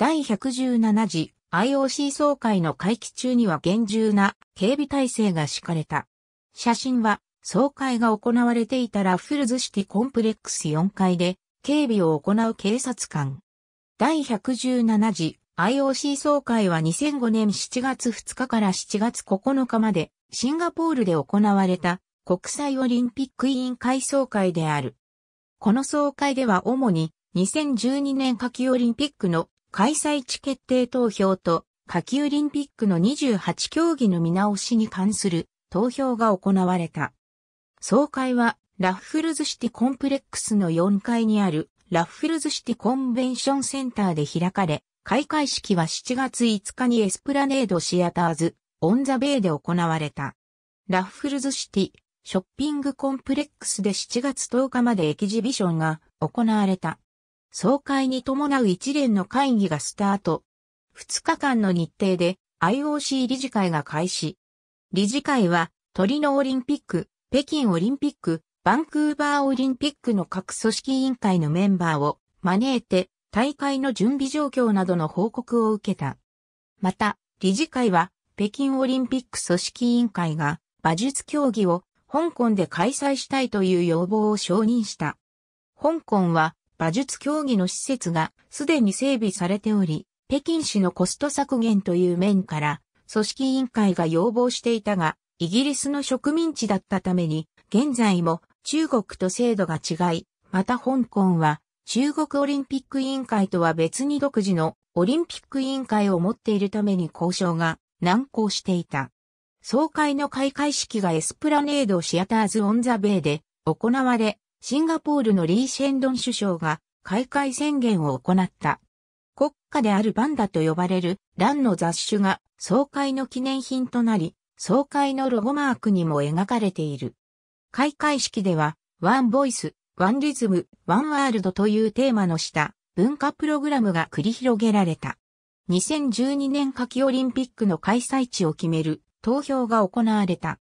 第117次 IOC 総会の会期中には厳重な警備体制が敷かれた。写真は総会が行われていたラフルズシティコンプレックス4階で警備を行う警察官。第117次 IOC 総会は2005年7月2日から7月9日までシンガポールで行われた国際オリンピック委員会総会である。この総会では主に2012年夏季オリンピックの開催地決定投票と夏季オリンピックの28競技の見直しに関する投票が行われた。総会はラッフルズシティコンプレックスの4階にあるラッフルズシティコンベンションセンターで開かれ、開会式は7月5日にエスプラネードシアターズ、オンザベイで行われた。ラッフルズシティ、ショッピングコンプレックスで7月10日までエキジビションが行われた。総会に伴う一連の会議がスタート。2日間の日程で IOC 理事会が開始。理事会は、トリノオリンピック、北京オリンピック、バンクーバーオリンピックの各組織委員会のメンバーを招いて、大会の準備状況などの報告を受けた。また、理事会は、北京オリンピック組織委員会が、馬術競技を香港で開催したいという要望を承認した。香港は、馬術競技の施設がすでに整備されており、北京市のコスト削減という面から、組織委員会が要望していたが、イギリスの植民地だったために、現在も中国と制度が違い、また香港は中国オリンピック委員会とは別に独自のオリンピック委員会を持っているために交渉が難航していた。総会の開会式がエスプラネードシアターズ・オン・ザ・ベイで行われ、シンガポールのリー・シェンドン首相が開会宣言を行った。国家であるバンダと呼ばれるランの雑種が総会の記念品となり、総会のロゴマークにも描かれている。開会式では、ワンボイス、ワンリズム、ワンワールドというテーマの下、文化プログラムが繰り広げられた。2012年夏季オリンピックの開催地を決める投票が行われた。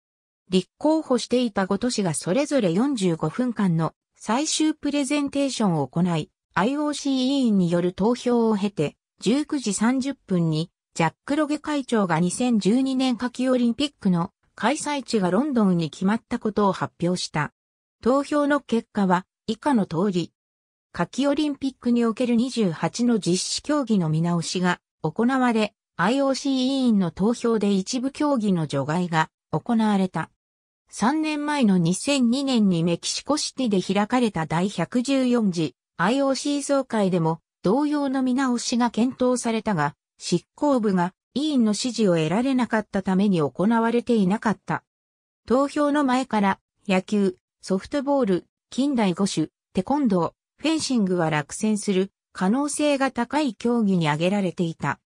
立候補していた5都市がそれぞれ45分間の最終プレゼンテーションを行い、IOC 委員による投票を経て、19時30分に、ジャック・ロゲ会長が2012年夏季オリンピックの開催地がロンドンに決まったことを発表した。投票の結果は以下の通り。夏季オリンピックにおける28の実施競技の見直しが行われ、IOC 委員の投票で一部競技の除外が行われた。3年前の2002年にメキシコシティで開かれた第114次 IOC 総会でも同様の見直しが検討されたが、執行部が委員の支持を得られなかったために行われていなかった。投票の前から野球、ソフトボール、近代五種、テコンドー、フェンシングは落選する可能性が高い競技に挙げられていた。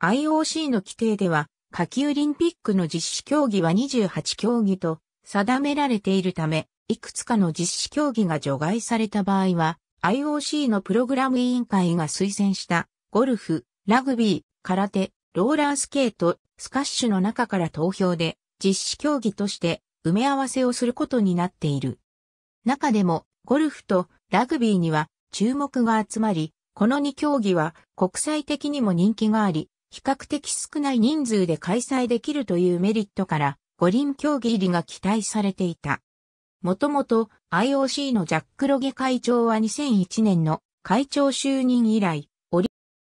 IOC の規定では、下級オリンピックの実施競技は28競技と定められているため、いくつかの実施競技が除外された場合は、IOC のプログラム委員会が推薦した、ゴルフ、ラグビー、空手、ローラースケート、スカッシュの中から投票で、実施競技として埋め合わせをすることになっている。中でも、ゴルフとラグビーには注目が集まり、この2競技は国際的にも人気があり、比較的少ない人数で開催できるというメリットから、五輪競技入りが期待されていた。もともと IOC のジャック・ロゲ会長は2001年の会長就任以来、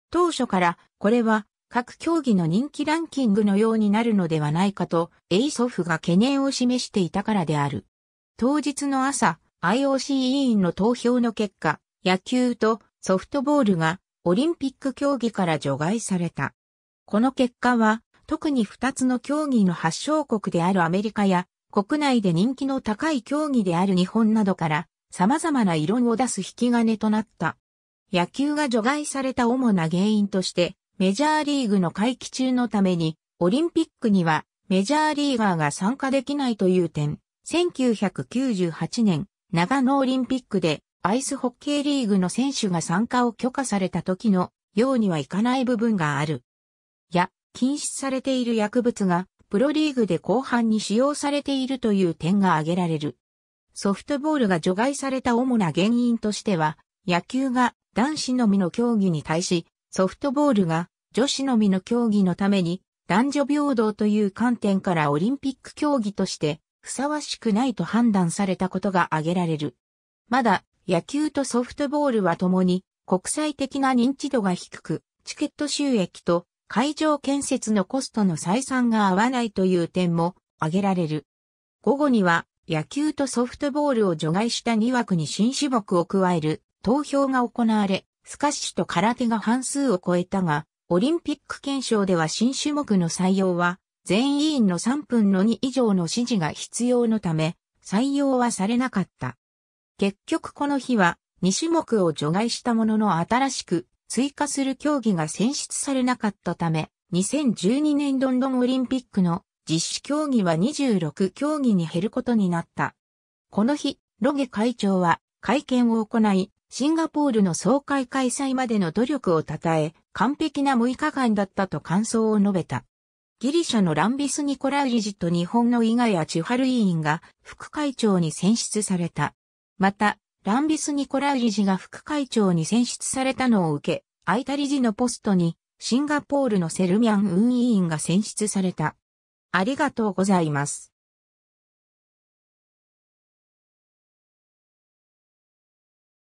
当初からこれは各競技の人気ランキングのようになるのではないかと、エイソフが懸念を示していたからである。当日の朝、IOC 委員の投票の結果、野球とソフトボールがオリンピック競技から除外された。この結果は特に2つの競技の発祥国であるアメリカや、国内で人気の高い競技である日本などから、様々な異論を出す引き金となった。野球が除外された主な原因として、メジャーリーグの会期中のために、オリンピックにはメジャーリーガーが参加できないという点、1998年、長野オリンピックでアイスホッケーリーグの選手が参加を許可された時のようにはいかない部分がある。や、禁止されている薬物が、プロリーグで後半に使用されているという点が挙げられる。ソフトボールが除外された主な原因としては、野球が男子のみの競技に対し、ソフトボールが女子のみの競技のために、男女平等という観点からオリンピック競技としてふさわしくないと判断されたことが挙げられる。まだ野球とソフトボールは共に国際的な認知度が低く、チケット収益と会場建設のコストの採算が合わないという点も挙げられる。午後には野球とソフトボールを除外した2枠に新種目を加える投票が行われ、スカッシュと空手が半数を超えたが、オリンピック憲章では新種目の採用は全委員の3分の2以上の支持が必要のため、採用はされなかった。結局この日は2種目を除外したものの新しく追加する競技が選出されなかったため、2012年ロンドンオリンピックの実施競技は26競技に減ることになった。この日、ロゲ会長は会見を行い、シンガポールの総会開催までの努力を称え、完璧な6日間だったと感想を述べた。ギリシャのランビス・ニコラウリジと日本の伊賀谷千春委員が副会長に選出された。また、ランビス・ニコラウ理事が副会長に選出されたのを受け、空いた理事のポストにシンガポールのセルミャン運委員が選出された。ありがとうございます。